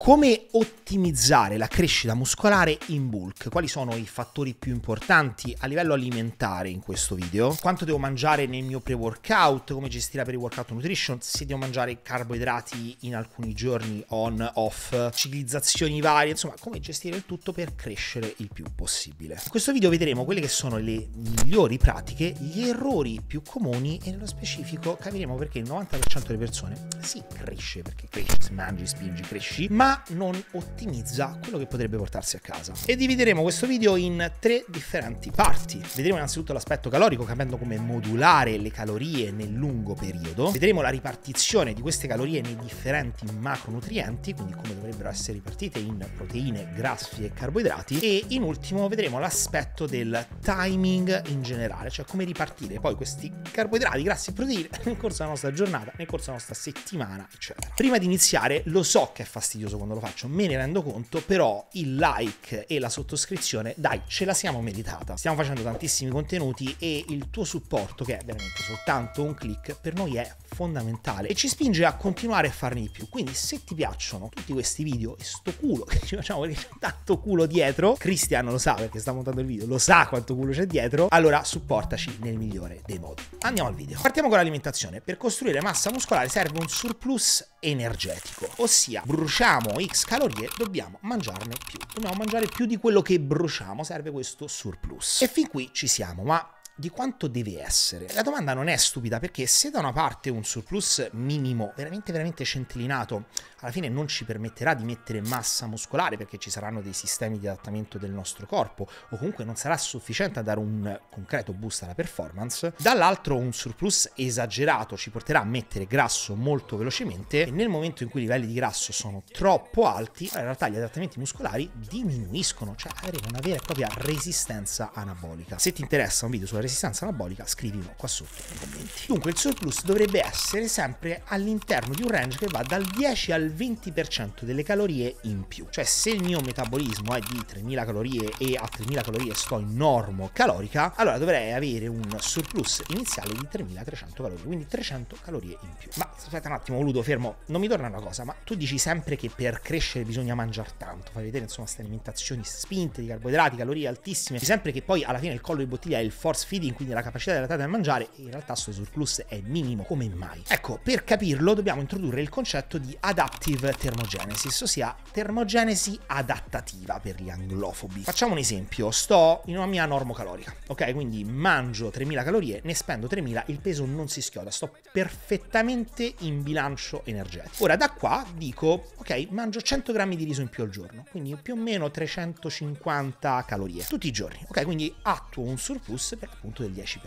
Come ottimizzare la crescita muscolare in bulk? Quali sono i fattori più importanti a livello alimentare in questo video? Quanto devo mangiare nel mio pre-workout? Come gestire per il workout nutrition? Se devo mangiare carboidrati in alcuni giorni on, off, ciclizzazioni varie, insomma, come gestire il tutto per crescere il più possibile. In questo video vedremo quelle che sono le migliori pratiche, gli errori più comuni e nello specifico capiremo perché il 90% delle persone si cresce perché cresce, mangi, spingi, cresci, ma non ottimizza quello che potrebbe portarsi a casa. E divideremo questo video in tre differenti parti. Vedremo innanzitutto l'aspetto calorico, capendo come modulare le calorie nel lungo periodo. Vedremo la ripartizione di queste calorie nei differenti macronutrienti, quindi come dovrebbero essere ripartite in proteine, grassi e carboidrati. E in ultimo vedremo l'aspetto del timing in generale, cioè come ripartire poi questi carboidrati, grassi e proteine nel corso della nostra giornata, nel corso della nostra settimana, eccetera. Prima di iniziare, lo so che è fastidioso quando lo faccio me ne rendo conto, però il like e la sottoscrizione, dai, ce la siamo meritata. Stiamo facendo tantissimi contenuti e il tuo supporto, che è veramente soltanto un click, per noi è fondamentale e ci spinge a continuare a farne di più. Quindi se ti piacciono tutti questi video e sto culo che ci facciamo perché c'è tanto culo dietro, Cristiano lo sa perché sta montando il video, lo sa quanto culo c'è dietro, allora supportaci nel migliore dei modi. Andiamo al video. Partiamo con l'alimentazione. Per costruire massa muscolare serve un surplus energetico, ossia bruciamo x calorie, dobbiamo mangiarne più. Dobbiamo mangiare più di quello che bruciamo, serve questo surplus. E fin qui ci siamo, ma di quanto deve essere. La domanda non è stupida perché se da una parte un surplus minimo, veramente veramente centellinato, alla fine non ci permetterà di mettere massa muscolare perché ci saranno dei sistemi di adattamento del nostro corpo o comunque non sarà sufficiente a dare un concreto boost alla performance, dall'altro un surplus esagerato ci porterà a mettere grasso molto velocemente e nel momento in cui i livelli di grasso sono troppo alti, in realtà gli adattamenti muscolari diminuiscono, cioè avremo una vera e propria resistenza anabolica. Se ti interessa un video sulla resistenza resistenza anabolica, scrivilo qua sotto nei commenti. Dunque il surplus dovrebbe essere sempre all'interno di un range che va dal 10 al 20% delle calorie in più. Cioè se il mio metabolismo è di 3000 calorie e a 3000 calorie sto in normo calorica, allora dovrei avere un surplus iniziale di 3300 calorie, quindi 300 calorie in più. Ma aspetta un attimo, Ludo, fermo, non mi torna una cosa, ma tu dici sempre che per crescere bisogna mangiare tanto, fai vedere insomma queste alimentazioni spinte di carboidrati, calorie altissime, sempre che poi alla fine il collo di bottiglia è il force feed infantili in la capacità della di mangiare in realtà sto surplus è minimo come mai. Ecco, per capirlo dobbiamo introdurre il concetto di adaptive thermogenesis, ossia termogenesi adattativa per gli anglofobi. Facciamo un esempio, sto in una mia normocalorica, ok? Quindi mangio 3000 calorie, ne spendo 3000, il peso non si schioda, sto perfettamente in bilancio energetico. Ora da qua dico, ok, mangio 100 grammi di riso in più al giorno, quindi più o meno 350 calorie tutti i giorni, ok? Quindi attuo un surplus per appunto del 10%.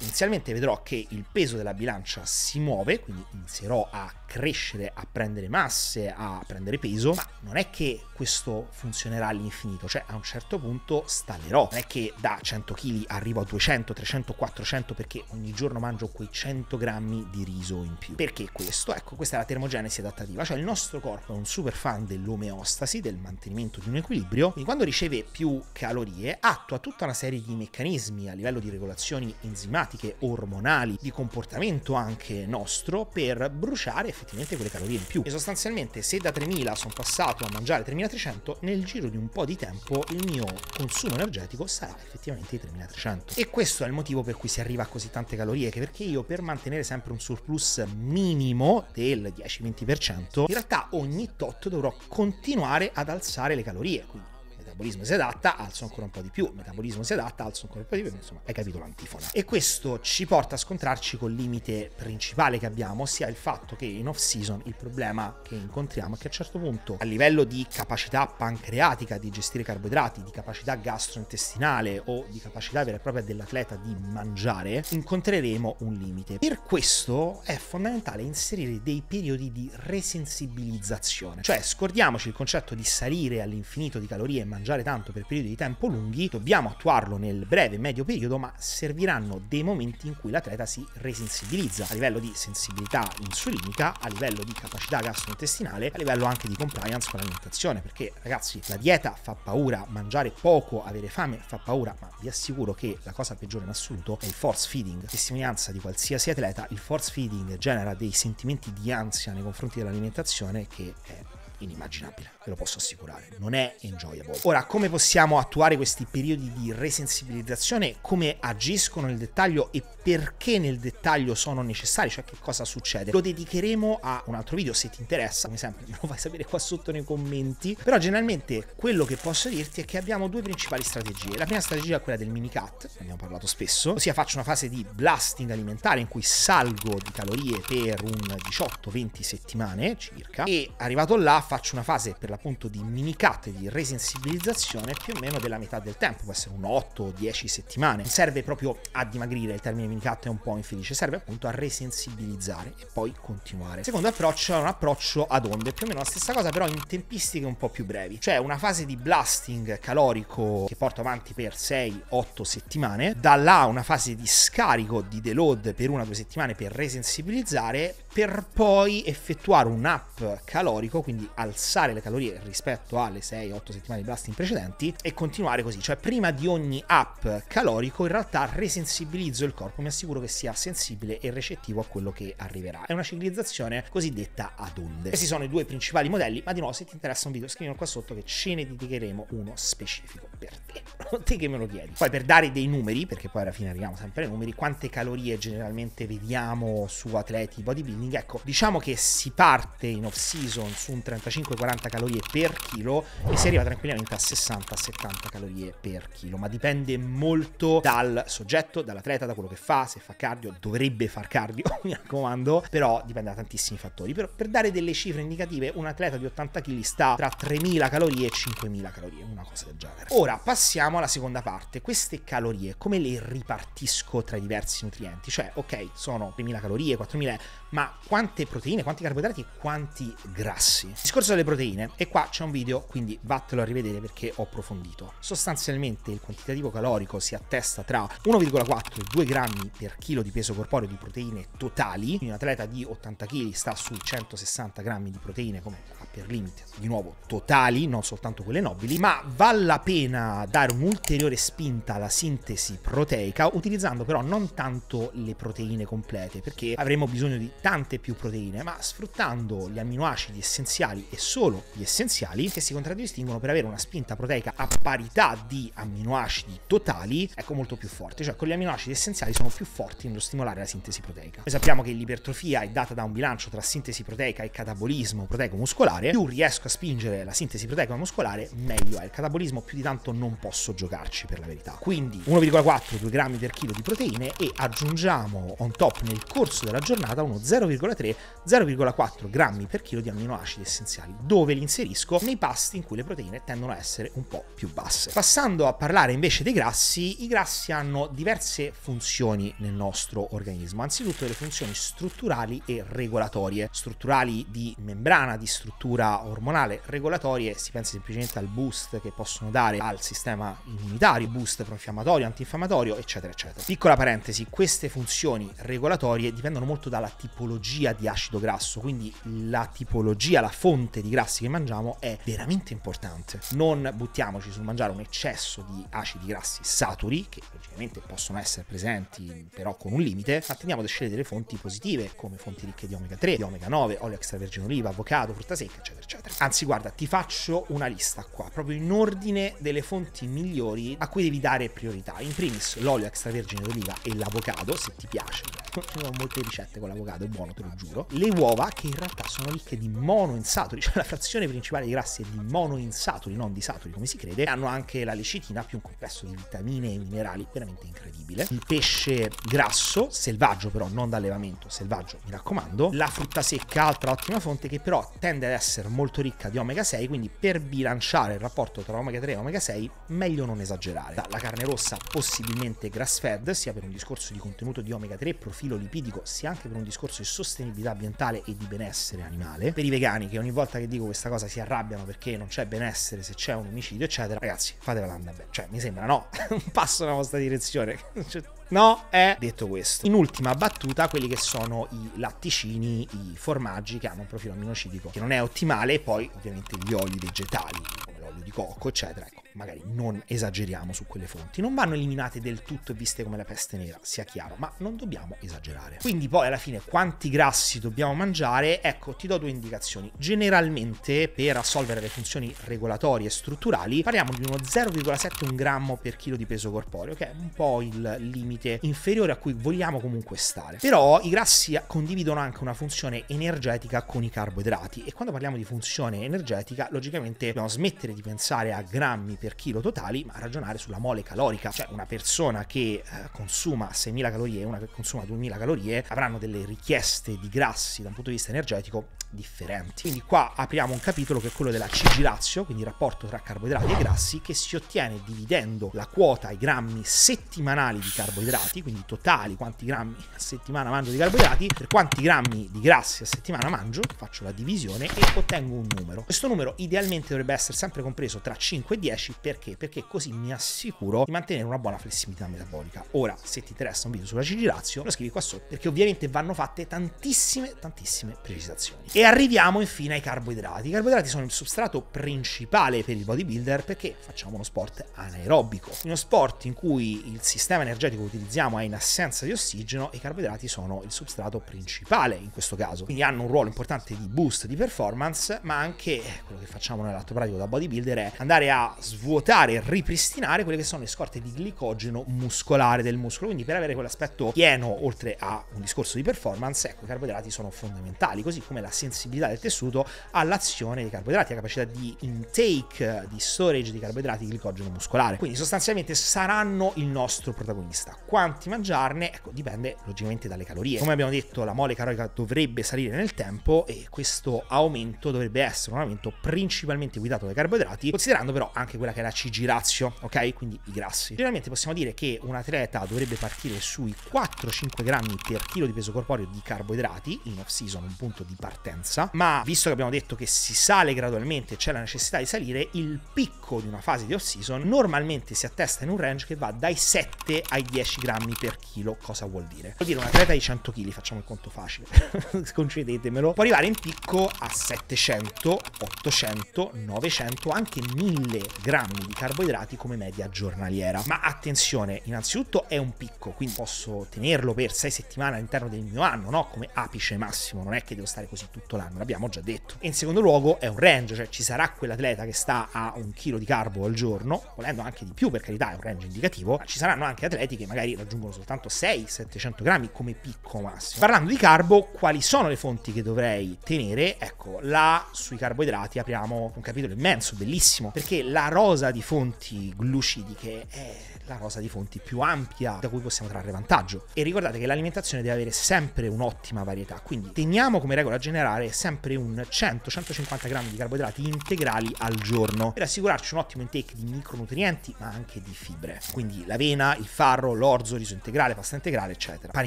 Inizialmente vedrò che il peso della bilancia si muove, quindi inizierò a crescere, a prendere masse, a prendere peso, ma non è che questo funzionerà all'infinito, cioè a un certo punto stallerò, non è che da 100 kg arrivo a 200, 300, 400 perché ogni giorno mangio quei 100 grammi di riso in più. Perché questo? Ecco, questa è la termogenesi adattativa, cioè il nostro corpo è un super fan dell'omeostasi, del mantenimento di un equilibrio, quindi quando riceve più calorie attua tutta una serie di meccanismi a livello di regolazioni enzimatiche, ormonali, di comportamento anche nostro per bruciare effettivamente quelle calorie in più. E sostanzialmente se da 3000 sono passato a mangiare 3300, nel giro di un po' di tempo il mio consumo energetico sarà effettivamente di 3300. E questo è il motivo per cui si arriva a così tante calorie, che perché io per mantenere sempre un surplus minimo del 10-20%, in realtà ogni tot dovrò continuare ad alzare le calorie, quindi metabolismo si adatta, alzo ancora un po' di più, metabolismo si adatta, alzo ancora un po' di più, insomma, hai capito l'antifona. E questo ci porta a scontrarci col limite principale che abbiamo, ossia il fatto che in off season il problema che incontriamo è che a un certo punto a livello di capacità pancreatica di gestire carboidrati, di capacità gastrointestinale o di capacità vera e propria dell'atleta di mangiare, incontreremo un limite. Per questo è fondamentale inserire dei periodi di resensibilizzazione, cioè scordiamoci il concetto di salire all'infinito di calorie e mangiare mangiare tanto per periodi di tempo lunghi, dobbiamo attuarlo nel breve e medio periodo, ma serviranno dei momenti in cui l'atleta si resensibilizza a livello di sensibilità insulinica, a livello di capacità gastrointestinale, a livello anche di compliance con l'alimentazione, perché ragazzi la dieta fa paura, mangiare poco, avere fame fa paura, ma vi assicuro che la cosa peggiore in assoluto è il force feeding. Testimonianza di qualsiasi atleta, il force feeding genera dei sentimenti di ansia nei confronti dell'alimentazione che è inimmaginabile, ve lo posso assicurare, non è enjoyable. Ora, come possiamo attuare questi periodi di resensibilizzazione, come agiscono nel dettaglio e perché nel dettaglio sono necessari, cioè che cosa succede? Lo dedicheremo a un altro video se ti interessa, come sempre me lo fai sapere qua sotto nei commenti, però generalmente quello che posso dirti è che abbiamo due principali strategie. La prima strategia è quella del mini cut, ne abbiamo parlato spesso, ossia faccio una fase di blasting alimentare in cui salgo di calorie per un 18-20 settimane circa e arrivato là faccio una fase per l'appunto di minicate di resensibilizzazione più o meno della metà del tempo, può essere un 8 o 10 settimane. Non serve proprio a dimagrire, il termine minicut è un po' infelice, serve appunto a resensibilizzare e poi continuare. Secondo approccio è un approccio ad onde, più o meno la stessa cosa però in tempistiche un po' più brevi, cioè una fase di blasting calorico che porto avanti per 6-8 settimane, da là una fase di scarico di deload per una o due settimane per resensibilizzare per poi effettuare un up calorico, quindi alzare le calorie rispetto alle 6-8 settimane di blasting precedenti e continuare così, cioè prima di ogni up calorico in realtà resensibilizzo il corpo, mi assicuro che sia sensibile e recettivo a quello che arriverà. È una ciclizzazione cosiddetta ad onde. Questi sono i due principali modelli, ma di nuovo se ti interessa un video scrivilo qua sotto che ce ne dedicheremo uno specifico per te. Non te che me lo chiedi. Poi per dare dei numeri, perché poi alla fine arriviamo sempre ai numeri, quante calorie generalmente vediamo su atleti bodybuilding training, ecco, diciamo che si parte in off season su un 35-40 calorie per chilo e si arriva tranquillamente a 60-70 calorie per chilo, ma dipende molto dal soggetto, dall'atleta, da quello che fa, se fa cardio, dovrebbe far cardio, mi raccomando, però dipende da tantissimi fattori. Per, per dare delle cifre indicative, un atleta di 80 kg sta tra 3.000 calorie e 5.000 calorie, una cosa del genere. Ora passiamo alla seconda parte, queste calorie come le ripartisco tra i diversi nutrienti? Cioè, ok, sono 3.000 calorie, 4.000 ma quante proteine, quanti carboidrati, quanti grassi. Il discorso delle proteine, e qua c'è un video, quindi vattelo a rivedere perché ho approfondito. Sostanzialmente il quantitativo calorico si attesta tra 1,4 e 2 grammi per chilo di peso corporeo di proteine totali, quindi un atleta di 80 kg sta sui 160 grammi di proteine come per limite, di nuovo totali, non soltanto quelle nobili, ma vale la pena dare un'ulteriore spinta alla sintesi proteica utilizzando però non tanto le proteine complete perché avremo bisogno di tante più proteine, ma sfruttando gli amminoacidi essenziali e solo gli essenziali che si contraddistinguono per avere una spinta proteica a parità di amminoacidi totali, ecco molto più forte, cioè con gli amminoacidi essenziali sono più forti nello stimolare la sintesi proteica. Noi sappiamo che l'ipertrofia è data da un bilancio tra sintesi proteica e catabolismo proteico muscolare, più riesco a spingere la sintesi proteica muscolare, meglio è. Il catabolismo più di tanto non posso giocarci per la verità. Quindi 1,4 2 grammi per chilo di proteine e aggiungiamo on top nel corso della giornata uno 0 0,3, 0,4 grammi per chilo di amminoacidi essenziali, dove li inserisco nei pasti in cui le proteine tendono a essere un po' più basse. Passando a parlare invece dei grassi, i grassi hanno diverse funzioni nel nostro organismo, anzitutto le funzioni strutturali e regolatorie, strutturali di membrana, di struttura ormonale, regolatorie si pensa semplicemente al boost che possono dare al sistema immunitario, boost proinfiammatorio, antinfiammatorio, eccetera, eccetera. Piccola parentesi, queste funzioni regolatorie dipendono molto dalla tipologia tipologia di acido grasso, quindi la tipologia, la fonte di grassi che mangiamo è veramente importante. Non buttiamoci sul mangiare un eccesso di acidi grassi saturi, che logicamente possono essere presenti però con un limite, ma tendiamo a scegliere delle fonti positive come fonti ricche di omega 3, di omega 9, olio extravergine oliva, avocado, frutta secca, eccetera, eccetera. Anzi, guarda, ti faccio una lista qua, proprio in ordine delle fonti migliori a cui devi dare priorità. In primis l'olio extravergine d'oliva e l'avocado, se ti piace ci sono molte ricette con l'avocado, è buono, te lo giuro. Le uova, che in realtà sono ricche di monoinsaturi, cioè la frazione principale di grassi è di monoinsaturi, non di saturi come si crede, hanno anche la lecitina più un complesso di vitamine e minerali veramente incredibile. Il pesce grasso, selvaggio però, non da allevamento, selvaggio mi raccomando. La frutta secca, altra ottima fonte che però tende ad essere molto ricca di omega 6, quindi per bilanciare il rapporto tra omega 3 e omega 6 meglio non esagerare. La carne rossa possibilmente grass fed, sia per un discorso di contenuto di omega 3 profilo profilo lipidico sia anche per un discorso di sostenibilità ambientale e di benessere animale. Per i vegani che ogni volta che dico questa cosa si arrabbiano perché non c'è benessere se c'è un omicidio, eccetera, ragazzi, fatevela andare bene. Cioè, mi sembra no, un passo nella vostra direzione. cioè, No, è detto questo. In ultima battuta, quelli che sono i latticini, i formaggi che hanno un profilo aminocidico che non è ottimale, e poi ovviamente gli oli vegetali, come l'olio di cocco, eccetera. Ecco, magari non esageriamo su quelle fonti. Non vanno eliminate del tutto e viste come la peste nera, sia chiaro, ma non dobbiamo esagerare. Quindi poi alla fine quanti grassi dobbiamo mangiare? Ecco, ti do due indicazioni. Generalmente per assolvere le funzioni regolatorie e strutturali parliamo di uno 0,7 grammo per chilo di peso corporeo, che è un po' il limite inferiore a cui vogliamo comunque stare. Però i grassi condividono anche una funzione energetica con i carboidrati e quando parliamo di funzione energetica logicamente dobbiamo smettere di pensare a grammi per chilo totali, ma ragionare sulla mole calorica. Cioè una persona che eh, consuma 6.000 calorie e una che consuma 2.000 calorie avranno delle richieste di grassi da un punto di vista energetico differenti. Quindi qua apriamo un capitolo che è quello della CG Lazio, quindi il rapporto tra carboidrati e grassi, che si ottiene dividendo la quota ai grammi settimanali di carboidrati, quindi totali quanti grammi a settimana mangio di carboidrati, per quanti grammi di grassi a settimana mangio, faccio la divisione e ottengo un numero. Questo numero idealmente dovrebbe essere sempre compreso tra 5 e 10, perché? Perché così mi assicuro di mantenere una buona flessibilità metabolica. Ora, se ti interessa un video sulla CG Lazio, lo scrivi qua sotto, perché ovviamente vanno fatte tantissime, tantissime precisazioni. E arriviamo infine ai carboidrati. I carboidrati sono il substrato principale per il bodybuilder perché facciamo uno sport anaerobico. In Uno sport in cui il sistema energetico che utilizziamo è in assenza di ossigeno i carboidrati sono il substrato principale in questo caso. Quindi hanno un ruolo importante di boost di performance, ma anche quello che facciamo nell'atto pratico da bodybuilder è andare a svuotare e ripristinare quelle che sono le scorte di glicogeno muscolare del muscolo. Quindi per avere quell'aspetto pieno, oltre a un discorso di performance, ecco, i carboidrati sono fondamentali, così come la sensibilità del tessuto all'azione dei carboidrati, la capacità di intake, di storage di carboidrati, di glicogeno muscolare. Quindi sostanzialmente saranno il nostro protagonista. Quanti mangiarne? Ecco, dipende logicamente dalle calorie. Come abbiamo detto, la mole calorica dovrebbe salire nel tempo e questo aumento dovrebbe essere un aumento principalmente guidato dai carboidrati, considerando però anche quella che è la CG ratio, ok? Quindi i grassi. Generalmente possiamo dire che un atleta dovrebbe partire sui 4-5 grammi per chilo di peso corporeo di carboidrati, in off season un punto di partenza partenza, ma visto che abbiamo detto che si sale gradualmente, e c'è la necessità di salire, il picco di una fase di off-season normalmente si attesta in un range che va dai 7 ai 10 grammi per chilo. Cosa vuol dire? Vuol dire un atleta di 100 kg, facciamo il conto facile, concedetemelo, può arrivare in picco a 700, 800, 900, anche 1000 grammi di carboidrati come media giornaliera. Ma attenzione, innanzitutto è un picco, quindi posso tenerlo per 6 settimane all'interno del mio anno, no? Come apice massimo, non è che devo stare così tutto tutto l'anno, l'abbiamo già detto. E in secondo luogo è un range, cioè ci sarà quell'atleta che sta a un chilo di carbo al giorno, volendo anche di più per carità, è un range indicativo, ma ci saranno anche atleti che magari raggiungono soltanto 6 700 grammi come picco massimo. Parlando di carbo, quali sono le fonti che dovrei tenere? Ecco, là sui carboidrati apriamo un capitolo immenso, bellissimo, perché la rosa di fonti glucidiche è la rosa di fonti più ampia da cui possiamo trarre vantaggio. E ricordate che l'alimentazione deve avere sempre un'ottima varietà, quindi teniamo come regola generale assicurare sempre un 100-150 grammi di carboidrati integrali al giorno per assicurarci un ottimo intake di micronutrienti ma anche di fibre. Quindi l'avena, il farro, l'orzo, riso integrale, pasta integrale, eccetera. Pane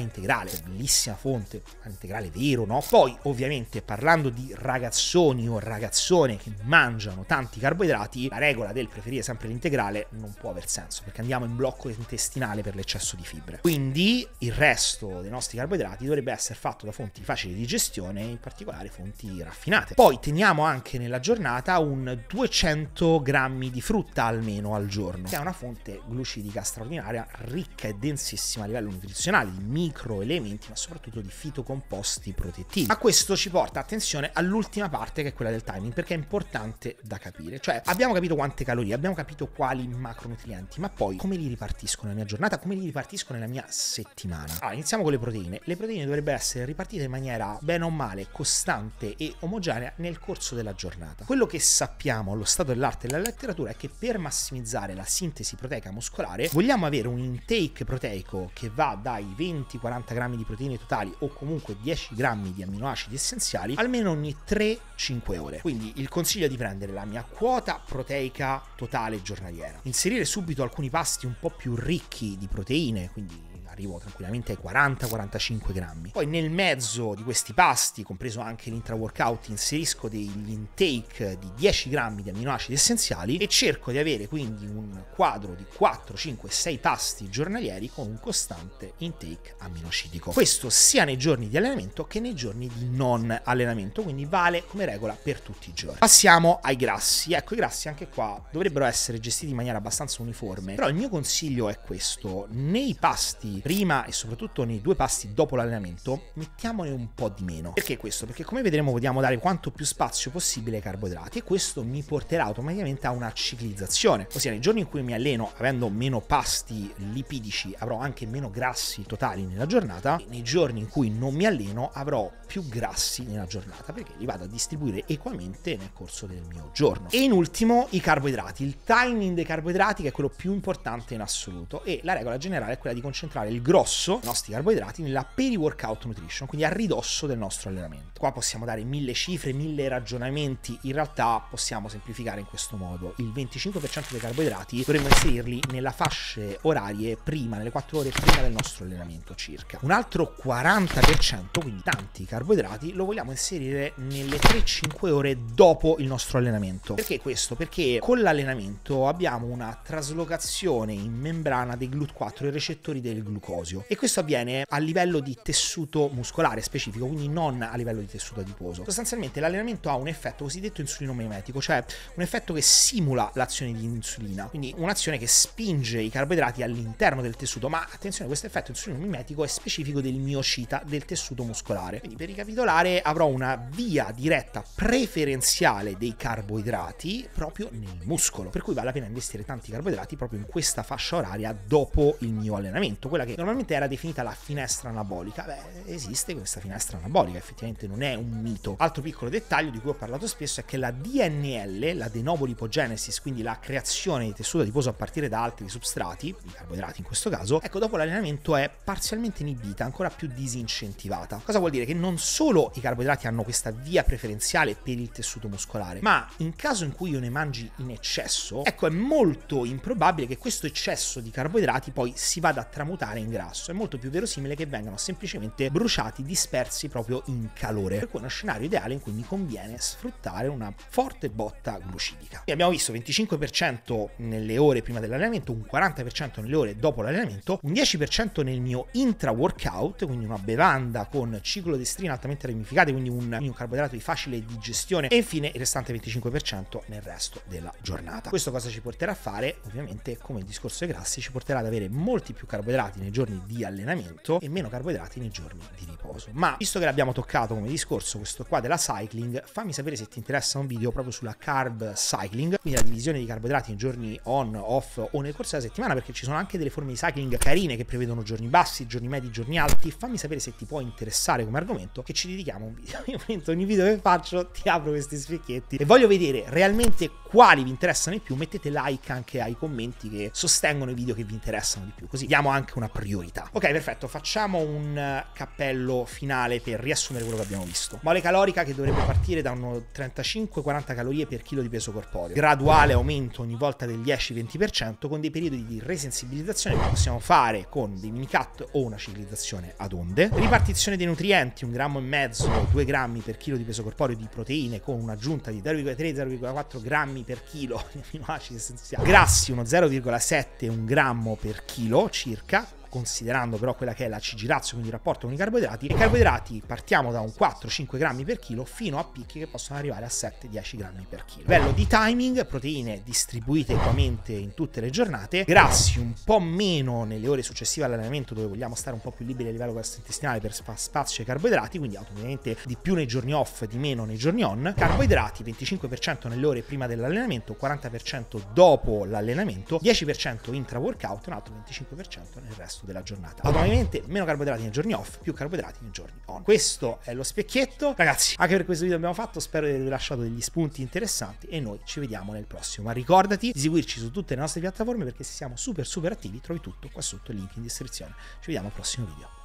integrale, bellissima fonte, pane integrale vero, no? Poi ovviamente parlando di ragazzoni o ragazzone che mangiano tanti carboidrati, la regola del preferire sempre l'integrale non può aver senso perché andiamo in blocco intestinale per l'eccesso di fibre. Quindi il resto dei nostri carboidrati dovrebbe essere fatto da fonti facili di gestione, in particolare dare fonti raffinate. Poi teniamo anche nella giornata un 200 grammi di frutta almeno al giorno, che è una fonte glucidica straordinaria, ricca e densissima a livello nutrizionale, di microelementi, ma soprattutto di fitocomposti protettivi. Ma questo ci porta, attenzione, all'ultima parte che è quella del timing, perché è importante da capire. Cioè, abbiamo capito quante calorie, abbiamo capito quali macronutrienti, ma poi come li ripartisco nella mia giornata, come li ripartisco nella mia settimana. Allora, ah, iniziamo con le proteine. Le proteine dovrebbero essere ripartite in maniera bene o male costante costante e omogenea nel corso della giornata. Quello che sappiamo allo stato dell'arte e della letteratura è che per massimizzare la sintesi proteica muscolare vogliamo avere un intake proteico che va dai 20-40 grammi di proteine totali o comunque 10 grammi di amminoacidi essenziali almeno ogni 3-5 ore. Quindi il consiglio è di prendere la mia quota proteica totale giornaliera, inserire subito alcuni pasti un po' più ricchi di proteine, quindi arrivo tranquillamente ai 40-45 grammi. Poi nel mezzo di questi pasti, compreso anche l'intra-workout, inserisco degli intake di 10 grammi di aminoacidi essenziali e cerco di avere quindi un quadro di 4, 5, 6 pasti giornalieri con un costante intake aminoacidico. Questo sia nei giorni di allenamento che nei giorni di non allenamento, quindi vale come regola per tutti i giorni. Passiamo ai grassi. Ecco, i grassi anche qua dovrebbero essere gestiti in maniera abbastanza uniforme, però il mio consiglio è questo. Nei pasti prima e soprattutto nei due passi dopo l'allenamento, mettiamone un po' di meno. Perché questo? Perché come vedremo vogliamo dare quanto più spazio possibile ai carboidrati e questo mi porterà automaticamente a una ciclizzazione, ossia nei giorni in cui mi alleno avendo meno pasti lipidici avrò anche meno grassi totali nella giornata, e nei giorni in cui non mi alleno avrò più grassi nella giornata perché li vado a distribuire equamente nel corso del mio giorno. E in ultimo i carboidrati, il timing dei carboidrati che è quello più importante in assoluto e la regola generale è quella di concentrare il il grosso dei nostri carboidrati nella peri-workout nutrition, quindi a ridosso del nostro allenamento. Qua possiamo dare mille cifre, mille ragionamenti, in realtà possiamo semplificare in questo modo. Il 25% dei carboidrati dovremmo inserirli nella fasce orarie prima, nelle 4 ore prima del nostro allenamento circa. Un altro 40%, quindi tanti carboidrati, lo vogliamo inserire nelle 3-5 ore dopo il nostro allenamento. Perché questo? Perché con l'allenamento abbiamo una traslocazione in membrana dei GLUT4 e recettori del glucosio glucosio e questo avviene a livello di tessuto muscolare specifico, quindi non a livello di tessuto adiposo. Sostanzialmente l'allenamento ha un effetto cosiddetto insulino mimetico, cioè un effetto che simula l'azione di insulina, quindi un'azione che spinge i carboidrati all'interno del tessuto, ma attenzione, questo effetto insulino mimetico è specifico del miocita del tessuto muscolare. Quindi per ricapitolare avrò una via diretta preferenziale dei carboidrati proprio nel muscolo, per cui vale la pena investire tanti carboidrati proprio in questa fascia oraria dopo il mio allenamento, quella che normalmente era definita la finestra anabolica. Beh, esiste questa finestra anabolica, effettivamente non è un mito. Altro piccolo dettaglio di cui ho parlato spesso è che la DNL, la adenopolipogenesis, quindi la creazione di tessuto adiposo a partire da altri substrati, i carboidrati in questo caso, ecco, dopo l'allenamento è parzialmente inibita, ancora più disincentivata. Cosa vuol dire? Che non solo i carboidrati hanno questa via preferenziale per il tessuto muscolare, ma in caso in cui io ne mangi in eccesso, ecco, è molto improbabile che questo eccesso di carboidrati poi si vada a tramutare bruciare in grasso. È molto più verosimile che vengano semplicemente bruciati dispersi proprio in calore. Per cui è uno scenario ideale in cui mi conviene sfruttare una forte botta glucidica. E abbiamo visto 25% nelle ore prima dell'allenamento, un 40% nelle ore dopo l'allenamento, un 10% nel mio intra-workout, quindi una bevanda con ciclo ciclodestrina altamente ramificate, quindi un, un carboidrato di facile digestione, e infine il restante 25% nel resto della giornata. Questo cosa ci porterà a fare? Ovviamente, come il discorso dei grassi, ci porterà ad avere molti più carboidrati nei giorni di allenamento e meno carboidrati nei giorni di riposo. Ma visto che l'abbiamo toccato come discorso questo qua della cycling, fammi sapere se ti interessa un video proprio sulla carb cycling, quindi la divisione di carboidrati in giorni on, off o nel corso della settimana, perché ci sono anche delle forme di cycling carine che prevedono giorni bassi, giorni medi, giorni alti. Fammi sapere se ti può interessare come argomento che ci dedichiamo un video. Io momento ogni video che faccio ti apro questi specchietti e voglio vedere realmente quali vi interessano di più. Mettete like anche ai commenti che sostengono i video che vi interessano di più, così diamo anche una priorità. Ok, perfetto, facciamo un eh, cappello finale per riassumere quello che abbiamo visto. Mole calorica che dovrebbe partire da uno 35-40 calorie per chilo di peso corporeo. Graduale aumento ogni volta del 10-20% con dei periodi di resensibilizzazione che possiamo fare con dei mini cut o una ciclizzazione ad onde. Ripartizione dei nutrienti, un grammo e mezzo, 2 grammi per chilo di peso corporeo di proteine con un'aggiunta di 0,3-0,4 grammi per chilo di aminoacidi essenziali. Grassi, uno 0,7 1 grammo per chilo circa considerando però quella che è la CG razio, quindi il rapporto con i carboidrati, i carboidrati partiamo da un 4-5 grammi per chilo fino a picchi che possono arrivare a 7-10 grammi per chilo. Bello di timing, proteine distribuite equamente in tutte le giornate, grassi un po' meno nelle ore successive all'allenamento dove vogliamo stare un po' più liberi a livello gastrointestinale per spazio ai carboidrati, quindi ovviamente di più nei giorni off, di meno nei giorni on, carboidrati 25% nelle ore prima dell'allenamento, 40% dopo l'allenamento, 10% intra workout e un altro 25% nel resto resto della giornata. Automaticamente meno carboidrati nei giorni off, più carboidrati nei giorni on. Questo è lo specchietto. Ragazzi, anche per questo video abbiamo fatto, spero di avervi lasciato degli spunti interessanti e noi ci vediamo nel prossimo. Ma ricordati di seguirci su tutte le nostre piattaforme perché se siamo super super attivi, trovi tutto qua sotto il link in descrizione. Ci vediamo al prossimo video.